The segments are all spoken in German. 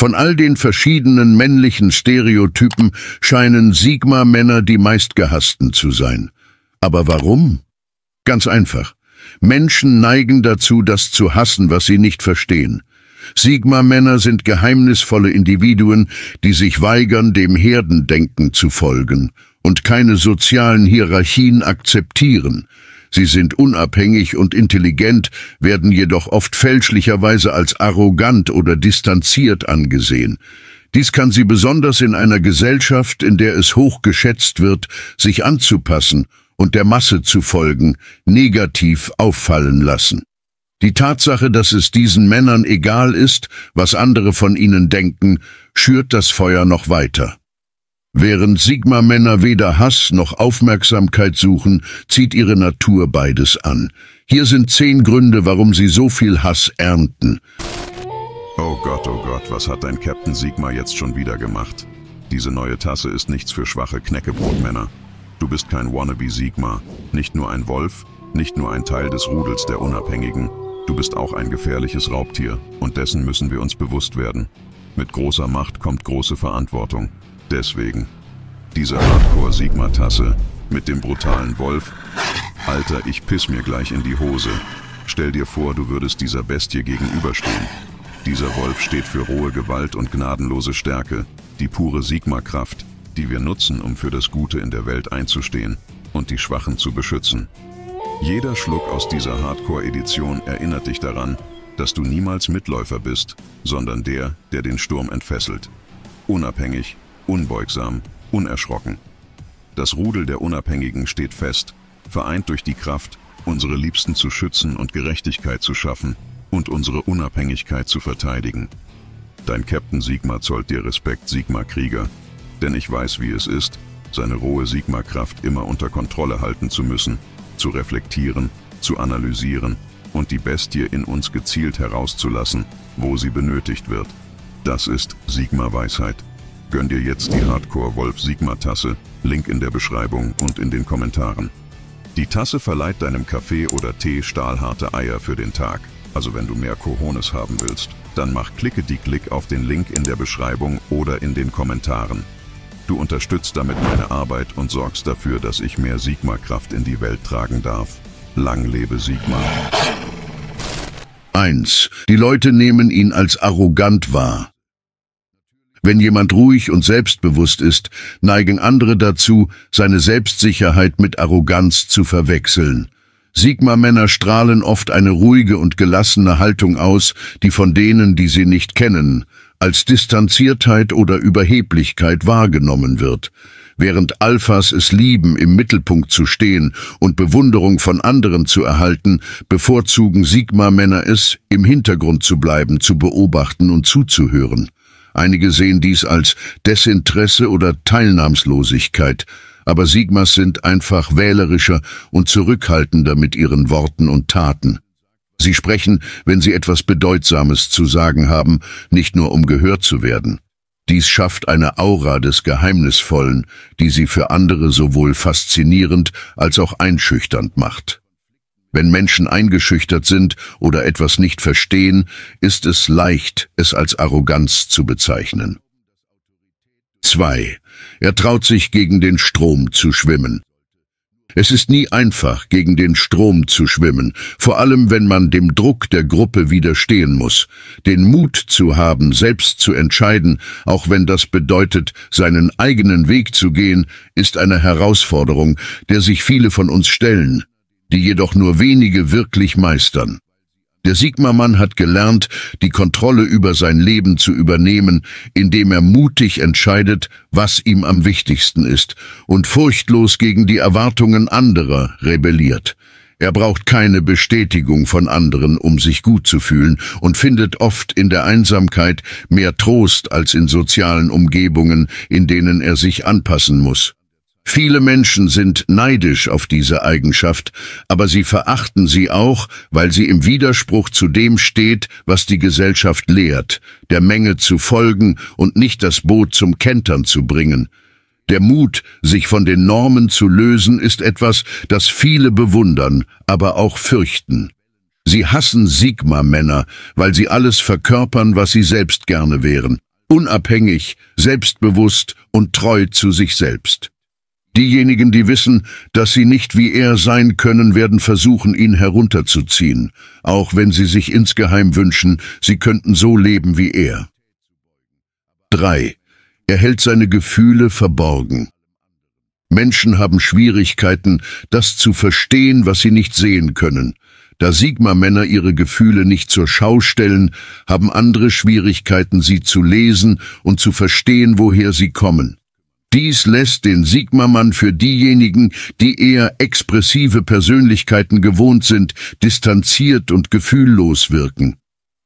Von all den verschiedenen männlichen Stereotypen scheinen Sigma-Männer die meistgehassten zu sein. Aber warum? Ganz einfach. Menschen neigen dazu, das zu hassen, was sie nicht verstehen. Sigma-Männer sind geheimnisvolle Individuen, die sich weigern, dem Herdendenken zu folgen und keine sozialen Hierarchien akzeptieren. Sie sind unabhängig und intelligent, werden jedoch oft fälschlicherweise als arrogant oder distanziert angesehen. Dies kann sie besonders in einer Gesellschaft, in der es hoch geschätzt wird, sich anzupassen und der Masse zu folgen, negativ auffallen lassen. Die Tatsache, dass es diesen Männern egal ist, was andere von ihnen denken, schürt das Feuer noch weiter. Während Sigma-Männer weder Hass noch Aufmerksamkeit suchen, zieht ihre Natur beides an. Hier sind zehn Gründe, warum sie so viel Hass ernten. Oh Gott, oh Gott, was hat dein Captain Sigma jetzt schon wieder gemacht? Diese neue Tasse ist nichts für schwache Kneckebrotmänner. Du bist kein Wannabe Sigma, nicht nur ein Wolf, nicht nur ein Teil des Rudels der Unabhängigen. Du bist auch ein gefährliches Raubtier und dessen müssen wir uns bewusst werden. Mit großer Macht kommt große Verantwortung. Deswegen, diese Hardcore-Sigma-Tasse mit dem brutalen Wolf, Alter, ich piss mir gleich in die Hose. Stell dir vor, du würdest dieser Bestie gegenüberstehen. Dieser Wolf steht für rohe Gewalt und gnadenlose Stärke, die pure Sigma-Kraft, die wir nutzen, um für das Gute in der Welt einzustehen und die Schwachen zu beschützen. Jeder Schluck aus dieser Hardcore-Edition erinnert dich daran, dass du niemals Mitläufer bist, sondern der, der den Sturm entfesselt. Unabhängig, unbeugsam, unerschrocken. Das Rudel der Unabhängigen steht fest, vereint durch die Kraft, unsere Liebsten zu schützen und Gerechtigkeit zu schaffen und unsere Unabhängigkeit zu verteidigen. Dein Captain Sigma zollt dir Respekt, Sigma Krieger, denn ich weiß, wie es ist, seine rohe Sigma-Kraft immer unter Kontrolle halten zu müssen, zu reflektieren, zu analysieren und die Bestie in uns gezielt herauszulassen, wo sie benötigt wird. Das ist Sigma-Weisheit. Gönn dir jetzt die Hardcore Wolf Sigma Tasse, Link in der Beschreibung und in den Kommentaren. Die Tasse verleiht deinem Kaffee oder Tee stahlharte Eier für den Tag. Also wenn du mehr Kohones haben willst, dann mach klicke die Klick auf den Link in der Beschreibung oder in den Kommentaren. Du unterstützt damit meine Arbeit und sorgst dafür, dass ich mehr Sigma-Kraft in die Welt tragen darf. Lang lebe Sigma. 1. Die Leute nehmen ihn als arrogant wahr. Wenn jemand ruhig und selbstbewusst ist, neigen andere dazu, seine Selbstsicherheit mit Arroganz zu verwechseln. Sigma-Männer strahlen oft eine ruhige und gelassene Haltung aus, die von denen, die sie nicht kennen, als Distanziertheit oder Überheblichkeit wahrgenommen wird. Während Alphas es lieben, im Mittelpunkt zu stehen und Bewunderung von anderen zu erhalten, bevorzugen Sigma-Männer es, im Hintergrund zu bleiben, zu beobachten und zuzuhören. Einige sehen dies als Desinteresse oder Teilnahmslosigkeit, aber Sigmas sind einfach wählerischer und zurückhaltender mit ihren Worten und Taten. Sie sprechen, wenn sie etwas Bedeutsames zu sagen haben, nicht nur um gehört zu werden. Dies schafft eine Aura des Geheimnisvollen, die sie für andere sowohl faszinierend als auch einschüchternd macht. Wenn Menschen eingeschüchtert sind oder etwas nicht verstehen, ist es leicht, es als Arroganz zu bezeichnen. 2. Er traut sich gegen den Strom zu schwimmen. Es ist nie einfach, gegen den Strom zu schwimmen, vor allem wenn man dem Druck der Gruppe widerstehen muss. Den Mut zu haben, selbst zu entscheiden, auch wenn das bedeutet, seinen eigenen Weg zu gehen, ist eine Herausforderung, der sich viele von uns stellen die jedoch nur wenige wirklich meistern. Der Sigma-Mann hat gelernt, die Kontrolle über sein Leben zu übernehmen, indem er mutig entscheidet, was ihm am wichtigsten ist und furchtlos gegen die Erwartungen anderer rebelliert. Er braucht keine Bestätigung von anderen, um sich gut zu fühlen und findet oft in der Einsamkeit mehr Trost als in sozialen Umgebungen, in denen er sich anpassen muss. Viele Menschen sind neidisch auf diese Eigenschaft, aber sie verachten sie auch, weil sie im Widerspruch zu dem steht, was die Gesellschaft lehrt, der Menge zu folgen und nicht das Boot zum Kentern zu bringen. Der Mut, sich von den Normen zu lösen, ist etwas, das viele bewundern, aber auch fürchten. Sie hassen Sigma-Männer, weil sie alles verkörpern, was sie selbst gerne wären, unabhängig, selbstbewusst und treu zu sich selbst. Diejenigen, die wissen, dass sie nicht wie er sein können, werden versuchen, ihn herunterzuziehen, auch wenn sie sich insgeheim wünschen, sie könnten so leben wie er. 3. Er hält seine Gefühle verborgen. Menschen haben Schwierigkeiten, das zu verstehen, was sie nicht sehen können. Da Sigma-Männer ihre Gefühle nicht zur Schau stellen, haben andere Schwierigkeiten, sie zu lesen und zu verstehen, woher sie kommen. Dies lässt den Sigmamann für diejenigen, die eher expressive Persönlichkeiten gewohnt sind, distanziert und gefühllos wirken.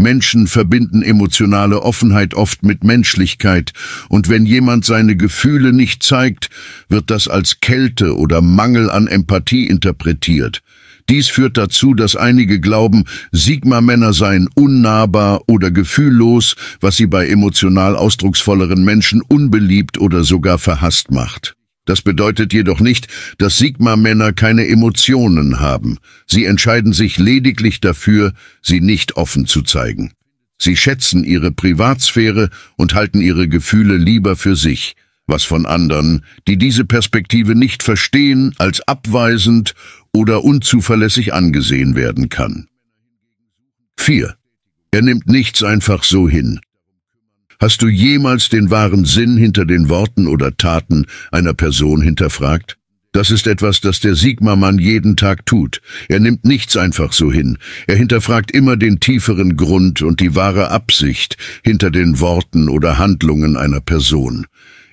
Menschen verbinden emotionale Offenheit oft mit Menschlichkeit, und wenn jemand seine Gefühle nicht zeigt, wird das als Kälte oder Mangel an Empathie interpretiert. Dies führt dazu, dass einige glauben, Sigma-Männer seien unnahbar oder gefühllos, was sie bei emotional ausdrucksvolleren Menschen unbeliebt oder sogar verhasst macht. Das bedeutet jedoch nicht, dass Sigma-Männer keine Emotionen haben. Sie entscheiden sich lediglich dafür, sie nicht offen zu zeigen. Sie schätzen ihre Privatsphäre und halten ihre Gefühle lieber für sich, was von anderen, die diese Perspektive nicht verstehen, als abweisend oder unzuverlässig angesehen werden kann. 4. Er nimmt nichts einfach so hin. Hast du jemals den wahren Sinn hinter den Worten oder Taten einer Person hinterfragt? Das ist etwas, das der Sigma-Mann jeden Tag tut. Er nimmt nichts einfach so hin. Er hinterfragt immer den tieferen Grund und die wahre Absicht hinter den Worten oder Handlungen einer Person.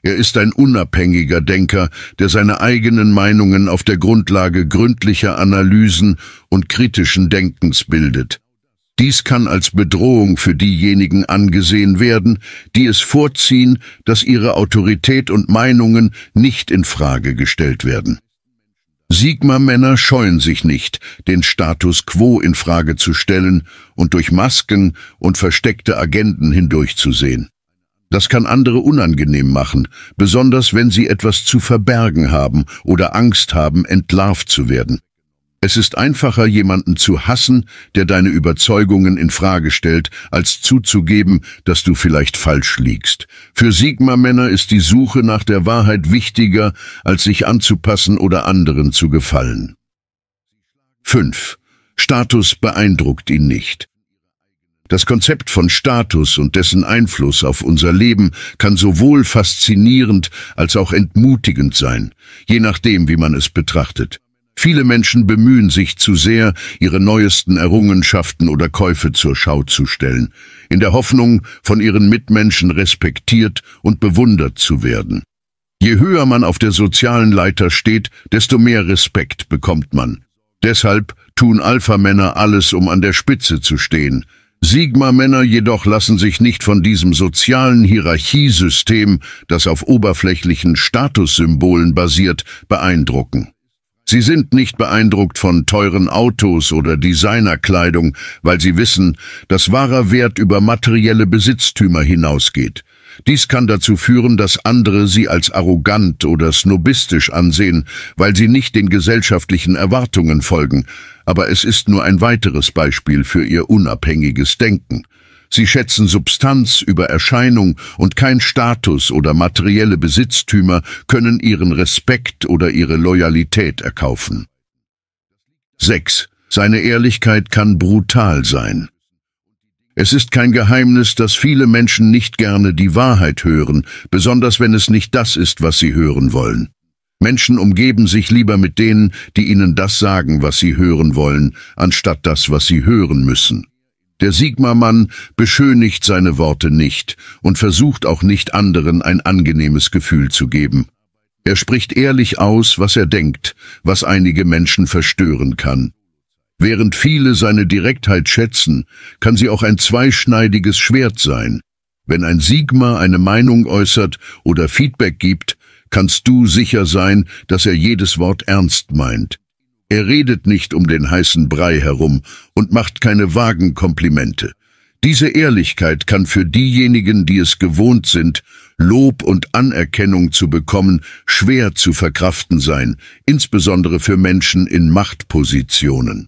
Er ist ein unabhängiger Denker, der seine eigenen Meinungen auf der Grundlage gründlicher Analysen und kritischen Denkens bildet. Dies kann als Bedrohung für diejenigen angesehen werden, die es vorziehen, dass ihre Autorität und Meinungen nicht in Frage gestellt werden. Sigma-Männer scheuen sich nicht, den Status quo in Frage zu stellen und durch Masken und versteckte Agenden hindurchzusehen. Das kann andere unangenehm machen, besonders wenn sie etwas zu verbergen haben oder Angst haben, entlarvt zu werden. Es ist einfacher, jemanden zu hassen, der deine Überzeugungen in Frage stellt, als zuzugeben, dass du vielleicht falsch liegst. Für Sigma-Männer ist die Suche nach der Wahrheit wichtiger, als sich anzupassen oder anderen zu gefallen. 5. Status beeindruckt ihn nicht. Das Konzept von Status und dessen Einfluss auf unser Leben kann sowohl faszinierend als auch entmutigend sein, je nachdem, wie man es betrachtet. Viele Menschen bemühen sich zu sehr, ihre neuesten Errungenschaften oder Käufe zur Schau zu stellen, in der Hoffnung, von ihren Mitmenschen respektiert und bewundert zu werden. Je höher man auf der sozialen Leiter steht, desto mehr Respekt bekommt man. Deshalb tun Alpha-Männer alles, um an der Spitze zu stehen – Sigma-Männer jedoch lassen sich nicht von diesem sozialen Hierarchiesystem, das auf oberflächlichen Statussymbolen basiert, beeindrucken. Sie sind nicht beeindruckt von teuren Autos oder Designerkleidung, weil sie wissen, dass wahrer Wert über materielle Besitztümer hinausgeht. Dies kann dazu führen, dass andere sie als arrogant oder snobistisch ansehen, weil sie nicht den gesellschaftlichen Erwartungen folgen, aber es ist nur ein weiteres Beispiel für ihr unabhängiges Denken. Sie schätzen Substanz über Erscheinung und kein Status oder materielle Besitztümer können ihren Respekt oder ihre Loyalität erkaufen. 6. Seine Ehrlichkeit kann brutal sein. Es ist kein Geheimnis, dass viele Menschen nicht gerne die Wahrheit hören, besonders wenn es nicht das ist, was sie hören wollen. Menschen umgeben sich lieber mit denen, die ihnen das sagen, was sie hören wollen, anstatt das, was sie hören müssen. Der Sigma-Mann beschönigt seine Worte nicht und versucht auch nicht anderen ein angenehmes Gefühl zu geben. Er spricht ehrlich aus, was er denkt, was einige Menschen verstören kann. Während viele seine Direktheit schätzen, kann sie auch ein zweischneidiges Schwert sein. Wenn ein Sigma eine Meinung äußert oder Feedback gibt, kannst du sicher sein, dass er jedes Wort ernst meint. Er redet nicht um den heißen Brei herum und macht keine vagen Komplimente. Diese Ehrlichkeit kann für diejenigen, die es gewohnt sind, Lob und Anerkennung zu bekommen, schwer zu verkraften sein, insbesondere für Menschen in Machtpositionen.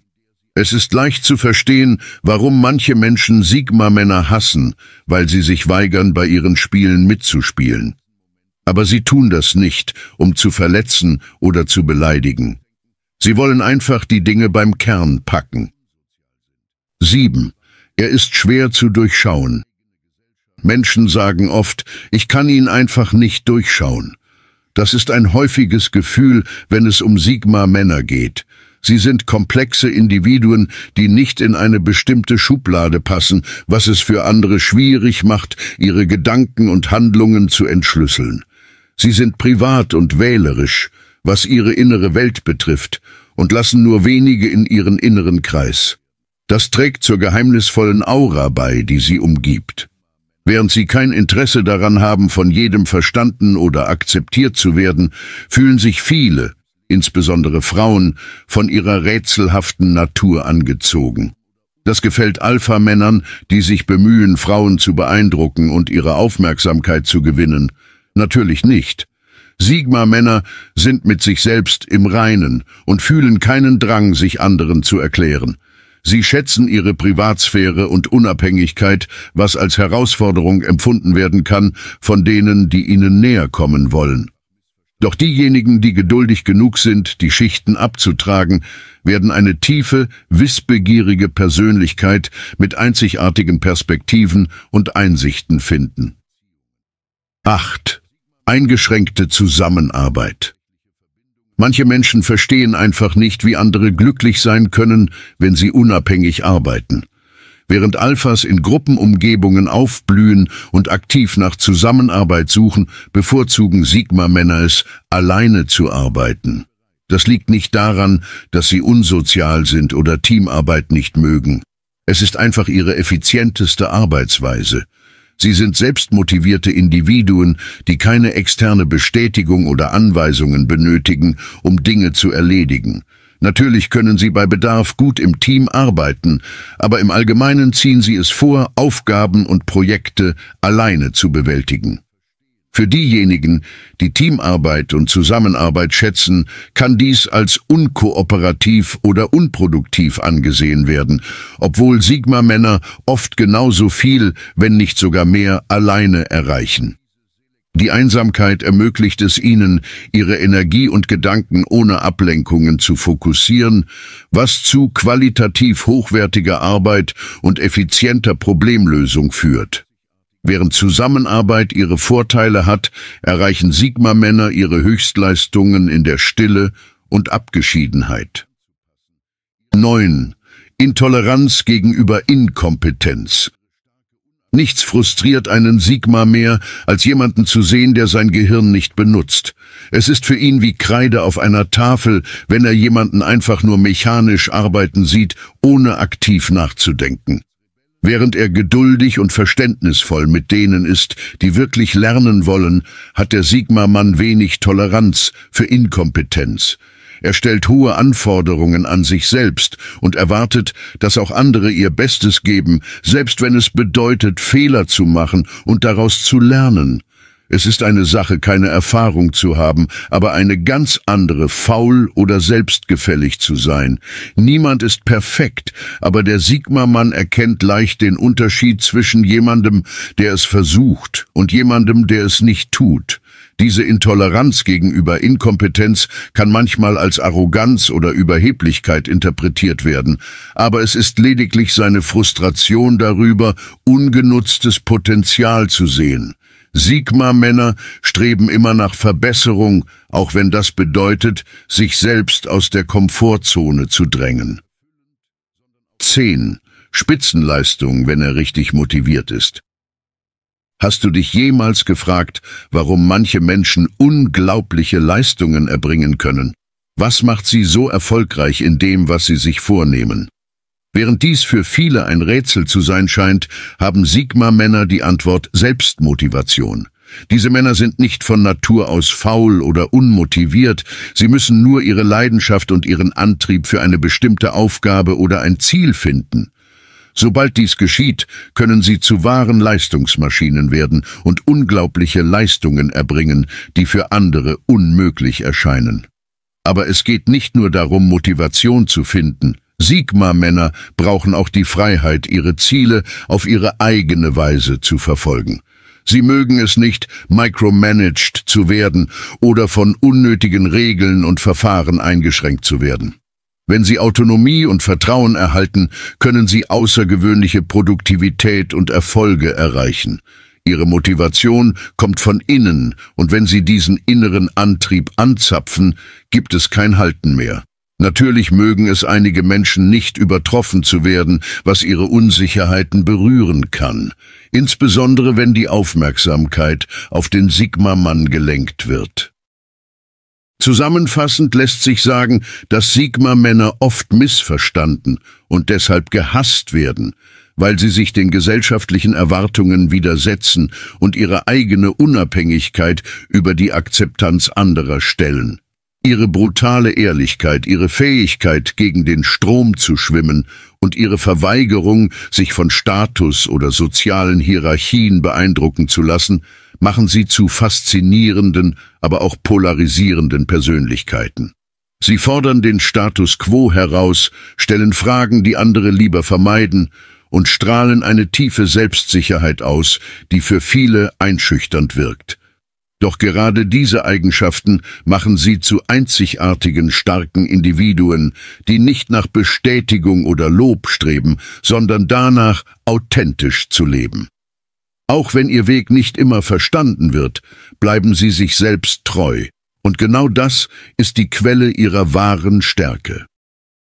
Es ist leicht zu verstehen, warum manche Menschen Sigma-Männer hassen, weil sie sich weigern, bei ihren Spielen mitzuspielen. Aber sie tun das nicht, um zu verletzen oder zu beleidigen. Sie wollen einfach die Dinge beim Kern packen. 7. Er ist schwer zu durchschauen. Menschen sagen oft, ich kann ihn einfach nicht durchschauen. Das ist ein häufiges Gefühl, wenn es um Sigma-Männer geht. Sie sind komplexe Individuen, die nicht in eine bestimmte Schublade passen, was es für andere schwierig macht, ihre Gedanken und Handlungen zu entschlüsseln. Sie sind privat und wählerisch, was ihre innere Welt betrifft, und lassen nur wenige in ihren inneren Kreis. Das trägt zur geheimnisvollen Aura bei, die sie umgibt. Während sie kein Interesse daran haben, von jedem verstanden oder akzeptiert zu werden, fühlen sich viele, insbesondere Frauen, von ihrer rätselhaften Natur angezogen. Das gefällt Alpha-Männern, die sich bemühen, Frauen zu beeindrucken und ihre Aufmerksamkeit zu gewinnen. Natürlich nicht. Sigma-Männer sind mit sich selbst im Reinen und fühlen keinen Drang, sich anderen zu erklären. Sie schätzen ihre Privatsphäre und Unabhängigkeit, was als Herausforderung empfunden werden kann von denen, die ihnen näher kommen wollen. Doch diejenigen, die geduldig genug sind, die Schichten abzutragen, werden eine tiefe, wissbegierige Persönlichkeit mit einzigartigen Perspektiven und Einsichten finden. 8 eingeschränkte Zusammenarbeit. Manche Menschen verstehen einfach nicht, wie andere glücklich sein können, wenn sie unabhängig arbeiten. Während Alphas in Gruppenumgebungen aufblühen und aktiv nach Zusammenarbeit suchen, bevorzugen Sigma-Männer es, alleine zu arbeiten. Das liegt nicht daran, dass sie unsozial sind oder Teamarbeit nicht mögen. Es ist einfach ihre effizienteste Arbeitsweise. Sie sind selbstmotivierte Individuen, die keine externe Bestätigung oder Anweisungen benötigen, um Dinge zu erledigen. Natürlich können sie bei Bedarf gut im Team arbeiten, aber im Allgemeinen ziehen sie es vor, Aufgaben und Projekte alleine zu bewältigen. Für diejenigen, die Teamarbeit und Zusammenarbeit schätzen, kann dies als unkooperativ oder unproduktiv angesehen werden, obwohl Sigma-Männer oft genauso viel, wenn nicht sogar mehr, alleine erreichen. Die Einsamkeit ermöglicht es ihnen, ihre Energie und Gedanken ohne Ablenkungen zu fokussieren, was zu qualitativ hochwertiger Arbeit und effizienter Problemlösung führt. Während Zusammenarbeit ihre Vorteile hat, erreichen Sigma-Männer ihre Höchstleistungen in der Stille und Abgeschiedenheit. 9. Intoleranz gegenüber Inkompetenz. Nichts frustriert einen Sigma mehr, als jemanden zu sehen, der sein Gehirn nicht benutzt. Es ist für ihn wie Kreide auf einer Tafel, wenn er jemanden einfach nur mechanisch arbeiten sieht, ohne aktiv nachzudenken. Während er geduldig und verständnisvoll mit denen ist, die wirklich lernen wollen, hat der Sigma-Mann wenig Toleranz für Inkompetenz. Er stellt hohe Anforderungen an sich selbst und erwartet, dass auch andere ihr Bestes geben, selbst wenn es bedeutet, Fehler zu machen und daraus zu lernen. Es ist eine Sache, keine Erfahrung zu haben, aber eine ganz andere, faul oder selbstgefällig zu sein. Niemand ist perfekt, aber der Sigma-Mann erkennt leicht den Unterschied zwischen jemandem, der es versucht, und jemandem, der es nicht tut. Diese Intoleranz gegenüber Inkompetenz kann manchmal als Arroganz oder Überheblichkeit interpretiert werden, aber es ist lediglich seine Frustration darüber, ungenutztes Potenzial zu sehen. Sigma-Männer streben immer nach Verbesserung, auch wenn das bedeutet, sich selbst aus der Komfortzone zu drängen. 10. Spitzenleistung, wenn er richtig motiviert ist. Hast du dich jemals gefragt, warum manche Menschen unglaubliche Leistungen erbringen können? Was macht sie so erfolgreich in dem, was sie sich vornehmen? Während dies für viele ein Rätsel zu sein scheint, haben Sigma-Männer die Antwort Selbstmotivation. Diese Männer sind nicht von Natur aus faul oder unmotiviert, sie müssen nur ihre Leidenschaft und ihren Antrieb für eine bestimmte Aufgabe oder ein Ziel finden. Sobald dies geschieht, können sie zu wahren Leistungsmaschinen werden und unglaubliche Leistungen erbringen, die für andere unmöglich erscheinen. Aber es geht nicht nur darum, Motivation zu finden – Sigma-Männer brauchen auch die Freiheit, ihre Ziele auf ihre eigene Weise zu verfolgen. Sie mögen es nicht, micromanaged zu werden oder von unnötigen Regeln und Verfahren eingeschränkt zu werden. Wenn sie Autonomie und Vertrauen erhalten, können sie außergewöhnliche Produktivität und Erfolge erreichen. Ihre Motivation kommt von innen und wenn sie diesen inneren Antrieb anzapfen, gibt es kein Halten mehr. Natürlich mögen es einige Menschen nicht übertroffen zu werden, was ihre Unsicherheiten berühren kann, insbesondere wenn die Aufmerksamkeit auf den Sigma-Mann gelenkt wird. Zusammenfassend lässt sich sagen, dass Sigma-Männer oft missverstanden und deshalb gehasst werden, weil sie sich den gesellschaftlichen Erwartungen widersetzen und ihre eigene Unabhängigkeit über die Akzeptanz anderer stellen. Ihre brutale Ehrlichkeit, ihre Fähigkeit, gegen den Strom zu schwimmen und ihre Verweigerung, sich von Status oder sozialen Hierarchien beeindrucken zu lassen, machen sie zu faszinierenden, aber auch polarisierenden Persönlichkeiten. Sie fordern den Status quo heraus, stellen Fragen, die andere lieber vermeiden, und strahlen eine tiefe Selbstsicherheit aus, die für viele einschüchternd wirkt. Doch gerade diese Eigenschaften machen sie zu einzigartigen, starken Individuen, die nicht nach Bestätigung oder Lob streben, sondern danach, authentisch zu leben. Auch wenn ihr Weg nicht immer verstanden wird, bleiben sie sich selbst treu. Und genau das ist die Quelle ihrer wahren Stärke.